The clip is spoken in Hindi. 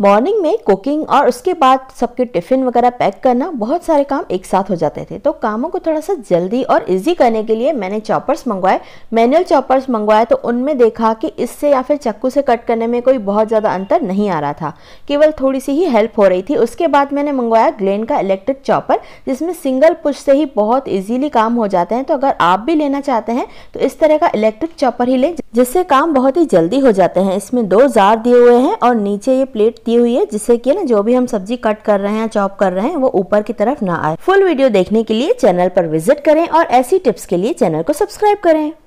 मॉर्निंग में कुकिंग और उसके बाद सबके टिफ़िन वगैरह पैक करना बहुत सारे काम एक साथ हो जाते थे तो कामों को थोड़ा सा जल्दी और इजी करने के लिए मैंने चॉपर्स मंगवाए मैनुअल चॉपर्स मंगवाए तो उनमें देखा कि इससे या फिर चक्कू से कट करने में कोई बहुत ज़्यादा अंतर नहीं आ रहा था केवल थोड़ी सी ही हेल्प हो रही थी उसके बाद मैंने मंगवाया ग्लेन का इलेक्ट्रिक चॉपर जिसमें सिंगल पुश से ही बहुत ईजीली काम हो जाते हैं तो अगर आप भी लेना चाहते हैं तो इस तरह का इलेक्ट्रिक चॉपर ही लें जिससे काम बहुत ही जल्दी हो जाते हैं इसमें दो जार दिए हुए हैं और नीचे ये प्लेट दिखती हुई है जिससे कि ना जो भी हम सब्जी कट कर रहे हैं चॉप कर रहे हैं वो ऊपर की तरफ ना आए फुल वीडियो देखने के लिए चैनल पर विजिट करें और ऐसी टिप्स के लिए चैनल को सब्सक्राइब करें